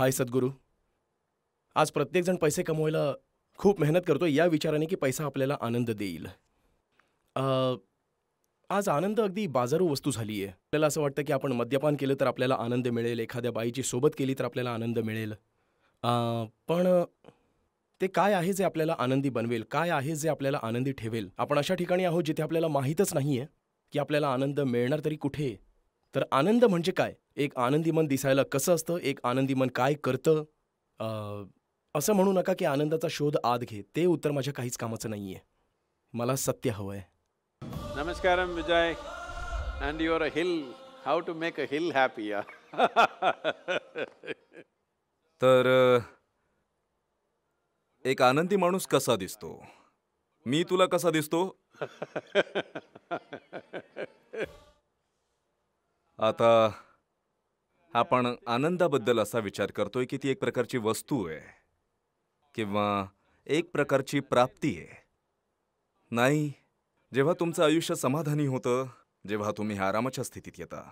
हाय सद्गुरू आज प्रत्येकजण पैसे कमवायला खूप मेहनत करतो या विचाराने की पैसा आपल्याला आनंद देईल आज आनंद अगदी बाजारू वस्तू झाली आहे आपल्याला असं वाटतं की आपण मद्यपान केलं तर आपल्याला आनंद मिळेल एखाद्या बाईची सोबत केली तर आपल्याला आनंद मिळेल पण ते काय आहे जे आपल्याला आनंदी बनवेल काय आहे जे आपल्याला आनंदी ठेवेल आपण अशा ठिकाणी आहोत जिथे आपल्याला माहीतच नाही आहे की आपल्याला आनंद मिळणार तरी कुठे तर आनंद म्हणजे काय एक आनंदी मन दिसायला कसं असतं एक आनंदी मन काय करतं असं म्हणू नका की आनंदाचा शोध आत घे ते उत्तर माझ्या काहीच कामाचं नाही आहे मला सत्य हवं आहे नमस्कार Vijay and your a hill how to make a hill happy या तर एक आनंदी माणूस कसा दिसतो मी तुला कसा दिसतो आता आपण आनंदाबद्दल असा विचार करतोय की ती एक प्रकारची वस्तू आहे किंवा एक प्रकारची प्राप्ती आहे नाही जेव्हा तुमचं आयुष्य समाधानी होतं जेव्हा तुम्ही आरामाच्या स्थितीत येता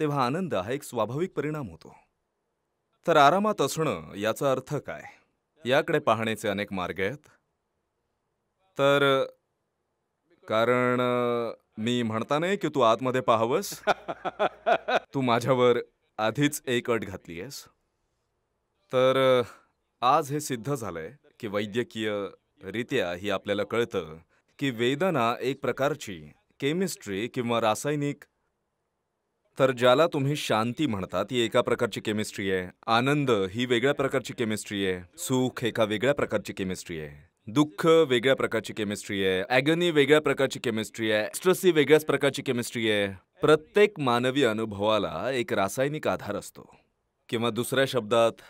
तेव्हा आनंद हा एक स्वाभाविक परिणाम होतो तर आरामात असणं याचा अर्थ काय याकडे पाहण्याचे अनेक मार्ग आहेत तर कारण मी म्हणता नाही की तू आतमध्ये पाहावंस तू माझ्यावर आधीच एक अट घातली आहेस तर आज हे सिद्ध झालंय की वैद्यकीय रित्या ही आपल्याला कळतं की वेदना एक प्रकारची केमिस्ट्री किंवा रासायनिक तर ज्याला तुम्ही शांती म्हणता ती एका प्रकारची केमिस्ट्री आहे आनंद ही वेगळ्या प्रकारची केमिस्ट्री आहे सुख एका वेगळ्या प्रकारची केमिस्ट्री आहे दुःख वेगळ्या प्रकारची केमिस्ट्री आहे ॲगनी वेगळ्या प्रकारची केमिस्ट्री आहे एक्स्ट्रसी वेगळ्याच प्रकारची केमिस्ट्री आहे प्रत्येक मानवी अनुभवाला एक रासायनिक आधार असतो किंवा दुसऱ्या शब्दात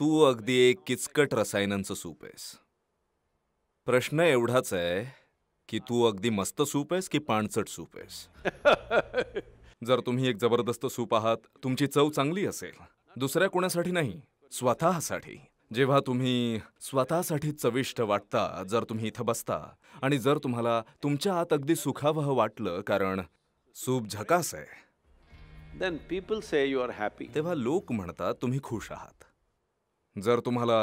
तू अगदी एक किचकट रसायनांचं सूप आहेस प्रश्न एवढाच आहे की तू अगदी मस्त सूप आहेस की पाणचट सूप आहेस जर तुम्ही एक जबरदस्त सूप आहात तुमची चव चांगली असेल दुसऱ्या कोणासाठी नाही स्वतःसाठी जेव्हा तुम्ही स्वतःसाठी चविष्ट वाटता जर तुम्ही इथं बसता आणि जर तुम्हाला तुमच्या आत अगदी सुखावह वाटलं कारण सूप झकास आहे then people say you are happy तेव्हा लोक म्हणतात तुम्ही खुश आहात जर तुम्हाला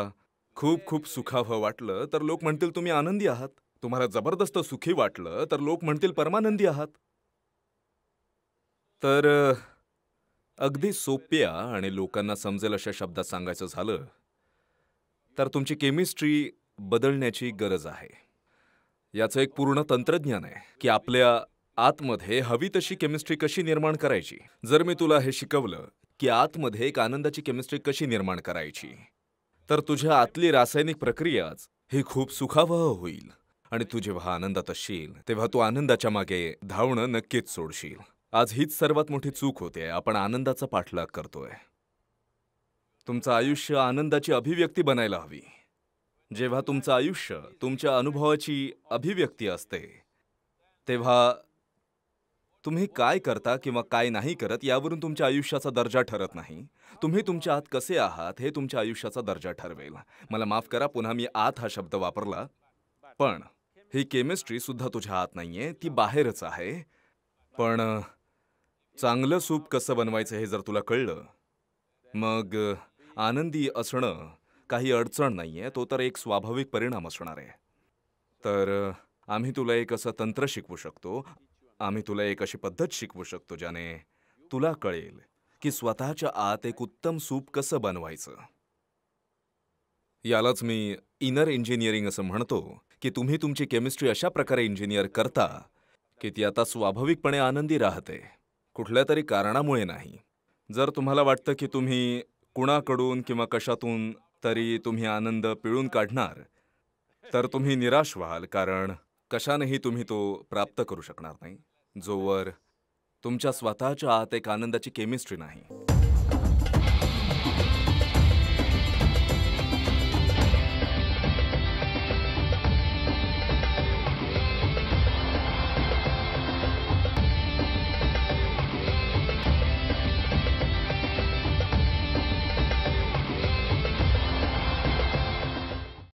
खूप खूप सुखावं वाटलं तर लोक म्हणतील तुम्ही आनंदी आहात तुम्हाला जबरदस्त सुखी वाटलं तर लोक म्हणतील परमानंदी आहात तर अगदी सोप्या आणि लोकांना समजेल अशा शब्दात सांगायचं झालं तर तुमची केमिस्ट्री बदलण्याची गरज आहे याचं एक पूर्ण तंत्रज्ञान आहे की आपल्या आतमध्ये हवी तशी केमिस्ट्री कशी निर्माण करायची जर मी तुला हे शिकवलं की आतमध्ये एक आनंदाची केमिस्ट्री कशी निर्माण करायची तर तुझ्या आतली रासायनिक प्रक्रियाच ही खूप सुखावह होईल आणि तू जेव्हा आनंदात असशील तेव्हा तू आनंदाच्या मागे धावणं नक्कीच सोडशील आज हीच सर्वात मोठी चूक होते आपण आनंदाचा पाठलाग करतोय तुमचं आयुष्य आनंदाची अभिव्यक्ती बनायला हवी जेव्हा तुमचं आयुष्य तुमच्या अनुभवाची अभिव्यक्ती असते तेव्हा तुम्ही काय करता किंवा काय नाही करत यावरून तुमच्या आयुष्याचा दर्जा ठरत नाही तुम्ही तुमच्या आत कसे आहात हे तुमच्या आयुष्याचा दर्जा ठरवेल मला माफ करा पुन्हा मी आत हा शब्द वापरला पण ही केमिस्ट्री सुद्धा तुझ्या आत नाही आहे ती बाहेरच आहे पण चांगलं सूप कसं बनवायचं हे जर तुला कळलं मग आनंदी असणं काही अडचण नाही आहे तो तर एक स्वाभाविक परिणाम असणार आहे तर आम्ही तुला एक असं तंत्र शिकवू शकतो आम्ही तुला एक अशी पद्धत शिकवू शकतो ज्याने तुला कळेल की स्वतःच्या आत एक उत्तम सूप कसं बनवायचं यालाच मी इनर इंजिनिअरिंग असं म्हणतो की तुम्ही तुमची केमिस्ट्री अशा प्रकारे इंजिनियर करता की ती आता स्वाभाविकपणे आनंदी राहते कुठल्या तरी कारणामुळे नाही जर तुम्हाला वाटतं की तुम्ही कुणाकडून किंवा कशातून तरी तुम्ही आनंद पिळून काढणार तर तुम्ही निराश व्हाल कारण कशानेही तुम्ही तो प्राप्त करू शकणार नाही जोवर तुमच्या स्वतःच्या आत एक आनंदाची केमिस्ट्री नाही